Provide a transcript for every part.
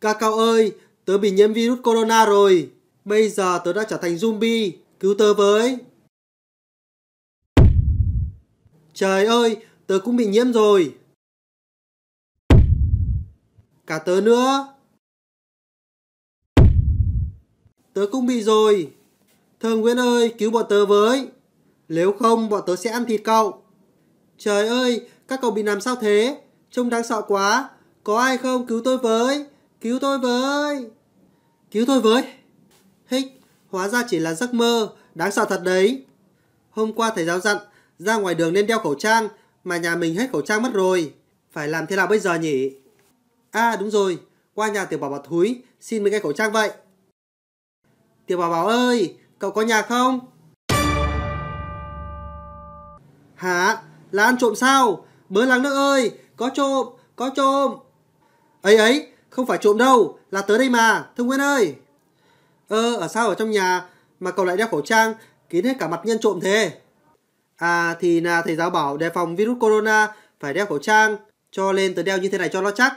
Ca cao ơi, tớ bị nhiễm virus corona rồi. Bây giờ tớ đã trở thành zombie, cứu tớ với. Trời ơi, tớ cũng bị nhiễm rồi. Cả tớ nữa. Tớ cũng bị rồi. Thượng Nguyễn ơi, cứu bọn tớ với. Nếu không, bọn tớ sẽ ăn thịt cậu. Trời ơi, các cậu bị làm sao thế? Trông đáng sợ quá. Có ai không cứu tôi với? Cứu tôi với! Cứu tôi với! Hích, hóa ra chỉ là giấc mơ, đáng sợ thật đấy. Hôm qua thầy giáo dặn, ra ngoài đường nên đeo khẩu trang, mà nhà mình hết khẩu trang mất rồi. Phải làm thế nào bây giờ nhỉ? À đúng rồi, qua nhà tiểu bảo bảo thúi, xin mấy cái khẩu trang vậy. Tiểu bảo bảo ơi, cậu có nhà không? Hả? Là ăn trộm sao? Bớ lắng nước ơi, có trộm, có trộm. Ấy ấy, không phải trộm đâu, là tớ đây mà, thưa Nguyên ơi. Ơ, ờ, ở sao ở trong nhà mà cậu lại đeo khẩu trang, kín hết cả mặt nhân trộm thế? À, thì là thầy giáo bảo đề phòng virus corona phải đeo khẩu trang, cho nên tớ đeo như thế này cho nó chắc.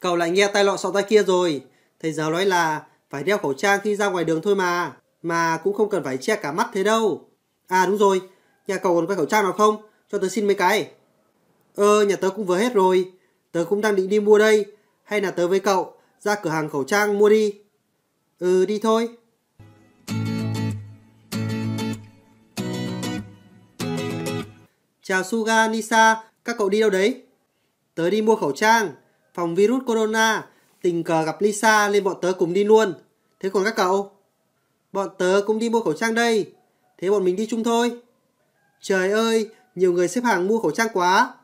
Cậu lại nghe tai lọ sọ tai kia rồi, thầy giáo nói là phải đeo khẩu trang khi ra ngoài đường thôi mà, mà cũng không cần phải che cả mắt thế đâu. À đúng rồi, nhà cậu còn có khẩu trang nào không? Cho tớ xin mấy cái. Ờ, nhà tớ cũng vừa hết rồi, tớ cũng đang định đi mua đây, hay là tớ với cậu ra cửa hàng khẩu trang mua đi. Ừ đi thôi. Chào Suga, Nisa, các cậu đi đâu đấy? Tớ đi mua khẩu trang, phòng virus corona, tình cờ gặp Lisa nên bọn tớ cùng đi luôn. Thế còn các cậu? Bọn tớ cũng đi mua khẩu trang đây, thế bọn mình đi chung thôi. Trời ơi, nhiều người xếp hàng mua khẩu trang quá.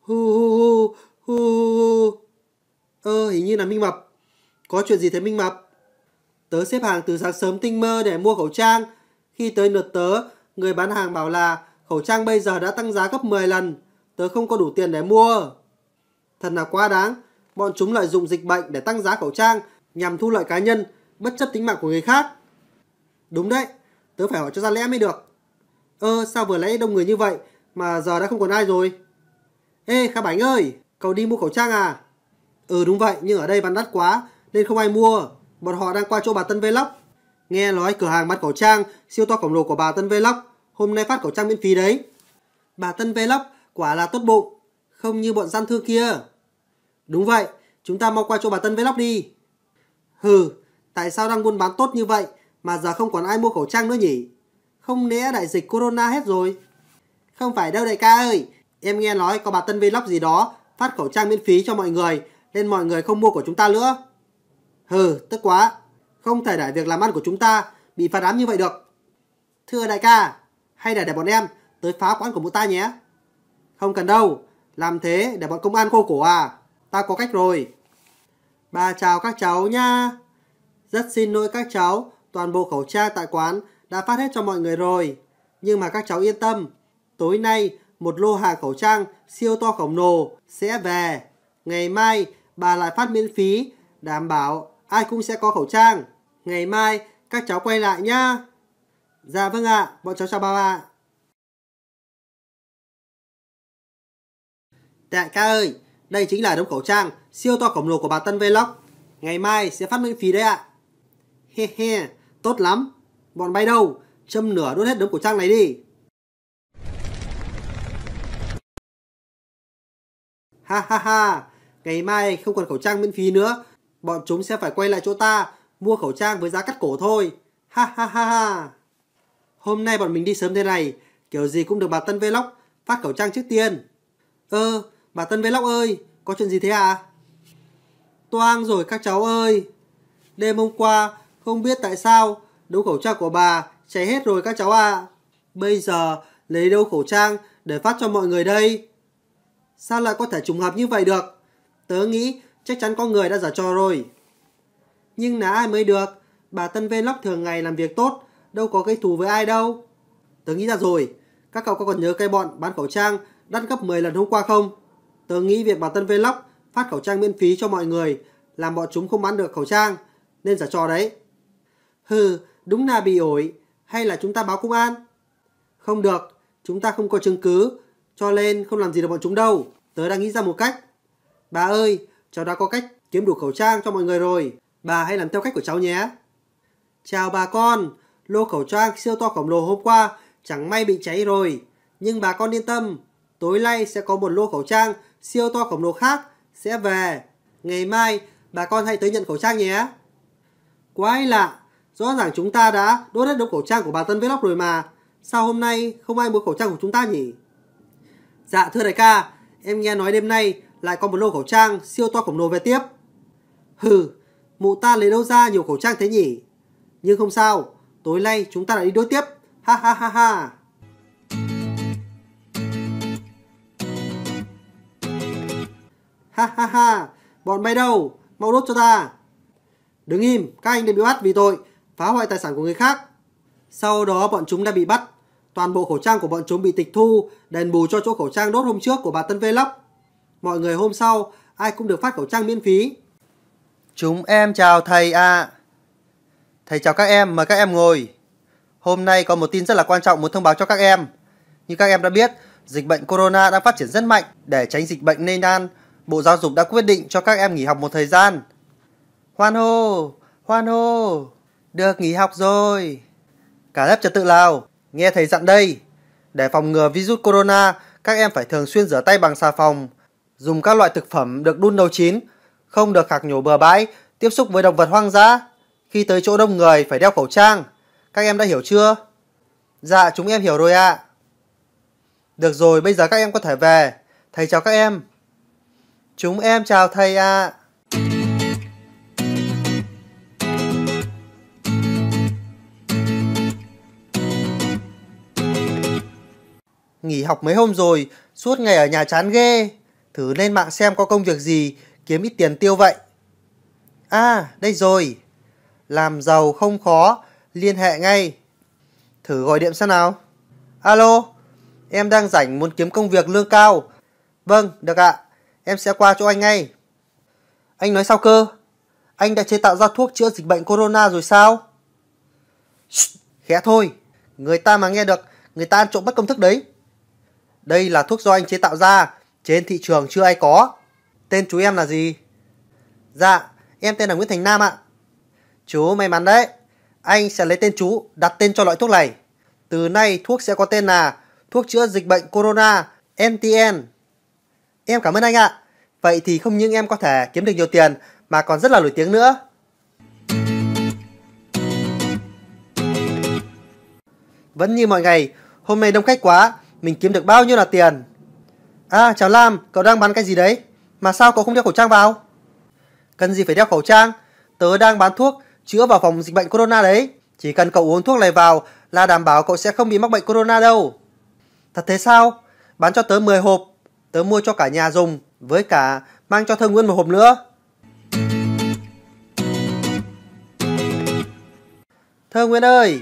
Hu hu hu, hu hu hu. Ơ, ờ, hình như là Minh Mập. Có chuyện gì thế Minh Mập? Tớ xếp hàng từ sáng sớm tinh mơ để mua khẩu trang. Khi tới lượt tớ, người bán hàng bảo là khẩu trang bây giờ đã tăng giá gấp 10 lần. Tớ không có đủ tiền để mua. Thật là quá đáng. Bọn chúng lợi dụng dịch bệnh để tăng giá khẩu trang nhằm thu lợi cá nhân, bất chấp tính mạng của người khác. Đúng đấy, tớ phải hỏi cho ra lẽ mới được. Ơ, ờ, sao vừa lấy đông người như vậy mà giờ đã không còn ai rồi? Ê, Khá Bánh ơi, cậu đi mua khẩu trang à? Ừ đúng vậy, nhưng ở đây bán đắt quá nên không ai mua. Bọn họ đang qua chỗ bà Tân Vlog. Nghe nói cửa hàng bán khẩu trang siêu to khổng lồ của bà Tân Vlog hôm nay phát khẩu trang miễn phí đấy. Bà Tân Vlog quả là tốt bụng, không như bọn gian thương kia. Đúng vậy, chúng ta mau qua chỗ bà Tân Vlog đi. Hừ, tại sao đang buôn bán tốt như vậy mà giờ không còn ai mua khẩu trang nữa nhỉ? Không lẽ đại dịch corona hết rồi? Không phải đâu đại ca ơi, em nghe nói có bà Tân Vlog gì đó phát khẩu trang miễn phí cho mọi người nên mọi người không mua của chúng ta nữa. Hừ, tức quá. Không thể để việc làm ăn của chúng ta bị phá đám như vậy được. Thưa đại ca, hay để để bọn em tới phá quán của mụ ta nhé. Không cần đâu, làm thế để bọn công an cô cổ à. Ta có cách rồi. Ba chào các cháu nha. Rất xin lỗi các cháu, toàn bộ khẩu trang tại quán đã phát hết cho mọi người rồi. Nhưng mà các cháu yên tâm, tối nay một lô hàng khẩu trang siêu to khổng lồ sẽ về. Ngày mai bà lại phát miễn phí, đảm bảo ai cũng sẽ có khẩu trang. Ngày mai các cháu quay lại nhá. Dạ vâng ạ, à, bọn cháu chào bà ạ. Đại dạ, ca ơi, đây chính là đống khẩu trang siêu to khổng lồ của bà Tân Vlog. Ngày mai sẽ phát miễn phí đấy ạ. À. He he, tốt lắm. Bọn bay đâu? Châm nửa đốt hết đống khẩu trang này đi. Ha ha ha, Ngày mai không còn khẩu trang miễn phí nữa, bọn chúng sẽ phải quay lại chỗ ta, mua khẩu trang với giá cắt cổ thôi. Ha ha ha ha. Hôm nay bọn mình đi sớm thế này, kiểu gì cũng được bà Tân Vlog phát khẩu trang trước tiên. Ơ, ờ, bà Tân Vlog ơi, có chuyện gì thế à? Toang rồi các cháu ơi. Đêm hôm qua, không biết tại sao, đống khẩu trang của bà cháy hết rồi các cháu ạ. À. Bây giờ, lấy đâu khẩu trang để phát cho mọi người đây? Sao lại có thể trùng hợp như vậy được? Tớ nghĩ chắc chắn có người đã giả trò rồi. Nhưng là ai mới được, bà Tân Vlog thường ngày làm việc tốt, đâu có gây thù với ai đâu. Tớ nghĩ ra rồi, các cậu có còn nhớ cái bọn bán khẩu trang đắt gấp 10 lần hôm qua không? Tớ nghĩ việc bà Tân Vlog phát khẩu trang miễn phí cho mọi người làm bọn chúng không bán được khẩu trang, nên giả trò đấy. Hừ, đúng là bị ổi, hay là chúng ta báo công an? Không được, chúng ta không có chứng cứ, cho nên không làm gì được bọn chúng đâu. Tớ đang nghĩ ra một cách. Bà ơi, cháu đã có cách kiếm đủ khẩu trang cho mọi người rồi. Bà hãy làm theo cách của cháu nhé. Chào bà con, lô khẩu trang siêu to khổng lồ hôm qua chẳng may bị cháy rồi. Nhưng bà con yên tâm, tối nay sẽ có một lô khẩu trang siêu to khổng lồ khác sẽ về. Ngày mai, bà con hãy tới nhận khẩu trang nhé. Quái lạ, rõ ràng chúng ta đã đốt hết đống khẩu trang của bà Tân Vlog rồi mà. Sao hôm nay không ai mua khẩu trang của chúng ta nhỉ? Dạ thưa đại ca, em nghe nói đêm nay lại có một lô khẩu trang siêu to khổng lồ về tiếp. Hừ, mụ ta lấy đâu ra nhiều khẩu trang thế nhỉ? Nhưng không sao, tối nay chúng ta lại đi đối tiếp. Ha ha ha ha. Ha ha ha, bọn mày đâu? Mau đốt cho ta. Đứng im, các anh đã bị bắt vì tội phá hoại tài sản của người khác. Sau đó bọn chúng đã bị bắt. Toàn bộ khẩu trang của bọn chúng bị tịch thu, đền bù cho chỗ khẩu trang đốt hôm trước của bà Tân vlog. Mọi người hôm sau, ai cũng được phát khẩu trang miễn phí. Chúng em chào thầy ạ. À. Thầy chào các em, mời các em ngồi. Hôm nay có một tin rất là quan trọng muốn thông báo cho các em. Như các em đã biết, dịch bệnh corona đang phát triển rất mạnh. Để tránh dịch bệnh lây lan, Bộ Giáo dục đã quyết định cho các em nghỉ học một thời gian. Hoan hô, hoan hô, được nghỉ học rồi. Cả lớp trật tự Lào, nghe thầy dặn đây. Để phòng ngừa virus corona, các em phải thường xuyên rửa tay bằng xà phòng, dùng các loại thực phẩm được đun nấu chín, không được khạc nhổ bừa bãi, tiếp xúc với động vật hoang dã. Khi tới chỗ đông người phải đeo khẩu trang. Các em đã hiểu chưa? Dạ, chúng em hiểu rồi ạ. À. Được rồi, bây giờ các em có thể về. Thầy chào các em. Chúng em chào thầy ạ. À. Nghỉ học mấy hôm rồi, suốt ngày ở nhà chán ghê thử lên mạng xem có công việc gì, kiếm ít tiền tiêu vậy. À, đây rồi. Làm giàu không khó, liên hệ ngay. Thử gọi điện xem nào. Alo, em đang rảnh muốn kiếm công việc lương cao. Vâng, được ạ. Em sẽ qua chỗ anh ngay. Anh nói sao cơ? Anh đã chế tạo ra thuốc chữa dịch bệnh corona rồi sao? Shh, khẽ thôi. Người ta mà nghe được, người ta ăn trộm mất công thức đấy. Đây là thuốc do anh chế tạo ra, trên thị trường chưa ai có. Tên chú em là gì? Dạ, em tên là Nguyễn Thành Nam ạ. Chú may mắn đấy. Anh sẽ lấy tên chú, đặt tên cho loại thuốc này. Từ nay thuốc sẽ có tên là thuốc chữa dịch bệnh corona MTN. Em cảm ơn anh ạ. Vậy thì không những em có thể kiếm được nhiều tiền mà còn rất là nổi tiếng nữa. Vẫn như mọi ngày, hôm nay đông khách quá, mình kiếm được bao nhiêu là tiền? À chào Lam, cậu đang bán cái gì đấy? Mà sao cậu không đeo khẩu trang vào? Cần gì phải đeo khẩu trang? Tớ đang bán thuốc chữa vào phòng dịch bệnh corona đấy. Chỉ cần cậu uống thuốc này vào là đảm bảo cậu sẽ không bị mắc bệnh corona đâu. Thật thế sao? Bán cho tớ 10 hộp. Tớ mua cho cả nhà dùng với cả mang cho thơ Nguyên một hộp nữa. Thơ Nguyên ơi!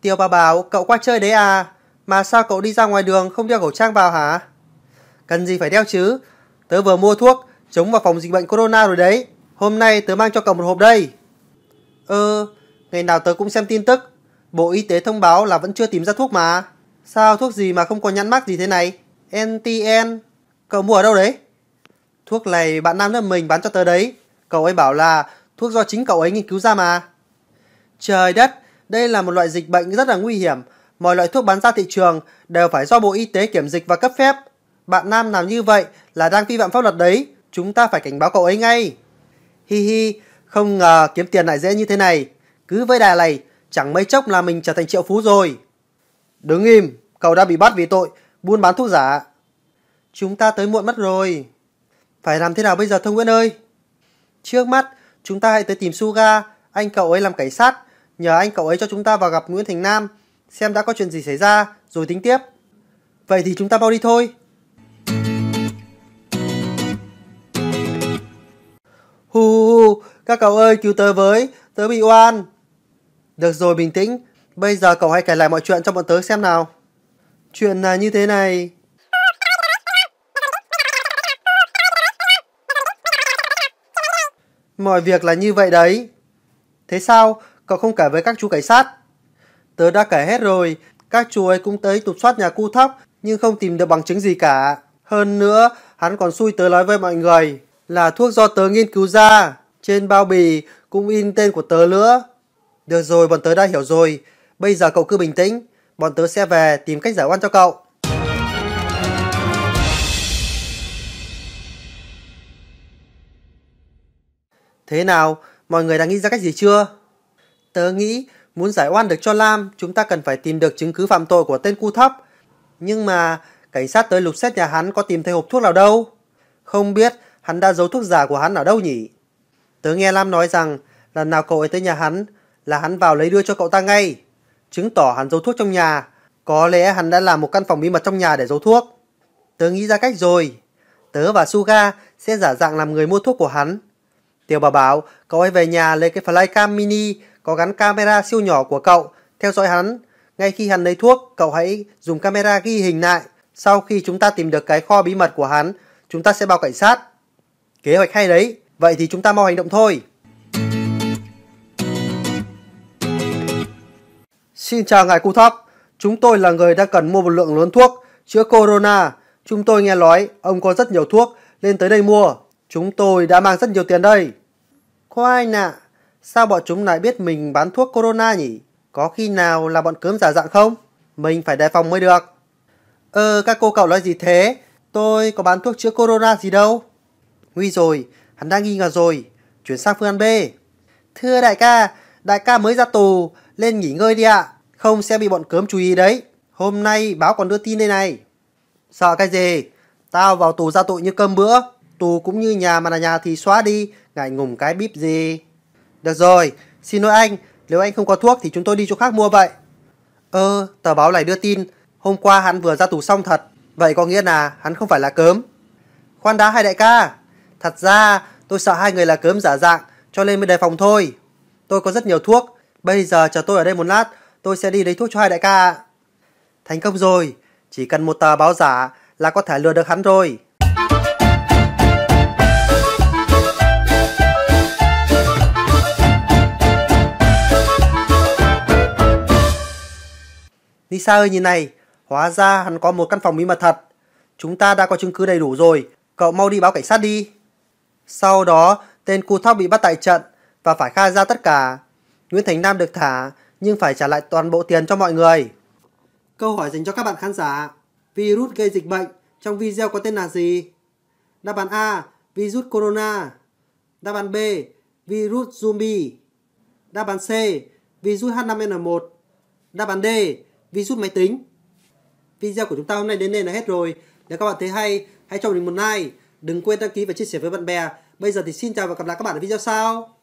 Tiêu bà bảo cậu qua chơi đấy à? Mà sao cậu đi ra ngoài đường không đeo khẩu trang vào hả? cần gì phải đeo chứ? Tớ vừa mua thuốc chống vào phòng dịch bệnh corona rồi đấy. Hôm nay tớ mang cho cậu một hộp đây. Ơ, ừ, ngày nào tớ cũng xem tin tức. Bộ Y tế thông báo là vẫn chưa tìm ra thuốc mà. Sao thuốc gì mà không có nhãn mác gì thế này? NTN. Cậu mua ở đâu đấy? Thuốc này bạn nam lớp mình bán cho tớ đấy. Cậu ấy bảo là thuốc do chính cậu ấy nghiên cứu ra mà. Trời đất, đây là một loại dịch bệnh rất là nguy hiểm. Mọi loại thuốc bán ra thị trường đều phải do Bộ Y tế kiểm dịch và cấp phép. Bạn nam làm như vậy là đang vi phạm pháp luật đấy, chúng ta phải cảnh báo cậu ấy ngay. Hi hi, không ngờ kiếm tiền lại dễ như thế này. Cứ với đà này, chẳng mấy chốc là mình trở thành triệu phú rồi. Đứng im, cậu đã bị bắt vì tội buôn bán thuốc giả. Chúng ta tới muộn mất rồi. Phải làm thế nào bây giờ Thông Nguyễn ơi? Trước mắt, chúng ta hãy tới tìm Suga, anh cậu ấy làm cảnh sát. Nhờ anh cậu ấy cho chúng ta vào gặp Nguyễn Thành Nam, xem đã có chuyện gì xảy ra, rồi tính tiếp. Vậy thì chúng ta mau đi thôi. Các cậu ơi, cứu tớ với, tớ bị oan. Được rồi, bình tĩnh. Bây giờ cậu hãy kể lại mọi chuyện cho bọn tớ xem nào. Chuyện là như thế này. Mọi việc là như vậy đấy. Thế sao, cậu không kể với các chú cảnh sát? Tớ đã kể hết rồi, các chú ấy cũng tới tụt soát nhà cu thóc nhưng không tìm được bằng chứng gì cả. Hơn nữa, hắn còn xui tớ nói với mọi người là thuốc do tớ nghiên cứu ra. Trên bao bì cũng in tên của tớ nữa. Được rồi, bọn tớ đã hiểu rồi. Bây giờ cậu cứ bình tĩnh. Bọn tớ sẽ về tìm cách giải oan cho cậu. Thế nào, mọi người đã nghĩ ra cách gì chưa? Tớ nghĩ muốn giải oan được cho Lam, chúng ta cần phải tìm được chứng cứ phạm tội của tên cu thấp. Nhưng mà cảnh sát tới lục xét nhà hắn có tìm thấy hộp thuốc nào đâu. Không biết hắn đã giấu thuốc giả của hắn ở đâu nhỉ? Tớ nghe Lam nói rằng lần nào cậu ấy tới nhà hắn là hắn vào lấy đưa cho cậu ta ngay. Chứng tỏ hắn giấu thuốc trong nhà. Có lẽ hắn đã làm một căn phòng bí mật trong nhà để giấu thuốc. Tớ nghĩ ra cách rồi. Tớ và Suga sẽ giả dạng làm người mua thuốc của hắn. Tiểu bà bảo cậu ấy về nhà lấy cái flycam mini có gắn camera siêu nhỏ của cậu theo dõi hắn. Ngay khi hắn lấy thuốc, cậu hãy dùng camera ghi hình lại. Sau khi chúng ta tìm được cái kho bí mật của hắn, chúng ta sẽ báo cảnh sát. Kế hoạch hay đấy. Vậy thì chúng ta mau hành động thôi. Xin chào ngài Cu Thấp. Chúng tôi là người đang cần mua một lượng lớn thuốc chữa corona. Chúng tôi nghe nói ông có rất nhiều thuốc lên tới đây mua. Chúng tôi đã mang rất nhiều tiền đây. Khoai nạ, sao bọn chúng lại biết mình bán thuốc corona nhỉ? Có khi nào là bọn cướp giả dạng không? Mình phải đề phòng mới được. Ờ, các cô cậu nói gì thế? Tôi có bán thuốc chữa corona gì đâu. Nguy rồi, hắn đã nghi ngờ rồi, chuyển sang phương án B. Thưa đại ca, đại ca mới ra tù, lên nghỉ ngơi đi ạ, không sẽ bị bọn cớm chú ý đấy. Hôm nay báo còn đưa tin đây này. Sợ cái gì? Tao vào tù ra tội như cơm bữa, tù cũng như nhà mà là nhà thì xóa đi, ngại ngùng cái bíp gì. Được rồi, xin lỗi anh, nếu anh không có thuốc thì chúng tôi đi chỗ khác mua vậy. Ơ, ờ, tờ báo lại đưa tin, hôm qua hắn vừa ra tù xong thật, vậy có nghĩa là hắn không phải là cớm. Khoan đã hai đại ca, thật ra Tôi sợ hai người là cớm giả dạng, cho nên mới đề phòng thôi. Tôi có rất nhiều thuốc, bây giờ chờ tôi ở đây một lát, tôi sẽ đi lấy thuốc cho hai đại ca. Thành công rồi, chỉ cần một tờ báo giả là có thể lừa được hắn rồi. Lisa ơi nhìn này, hóa ra hắn có một căn phòng bí mật thật. Chúng ta đã có chứng cứ đầy đủ rồi, cậu mau đi báo cảnh sát đi. Sau đó, tên Cú Thóc bị bắt tại trận và phải khai ra tất cả. Nguyễn Thành Nam được thả nhưng phải trả lại toàn bộ tiền cho mọi người. Câu hỏi dành cho các bạn khán giả. Virus gây dịch bệnh trong video có tên là gì? Đáp án A. Virus Corona. Đáp án B. Virus Zombie. Đáp án C. Virus H5N1. Đáp án D. Virus máy tính. Video của chúng ta hôm nay đến đây là hết rồi. Nếu các bạn thấy hay, hãy cho mình một like Đừng quên đăng ký và chia sẻ với bạn bè. Bây giờ thì xin chào và gặp lại các bạn ở video sau.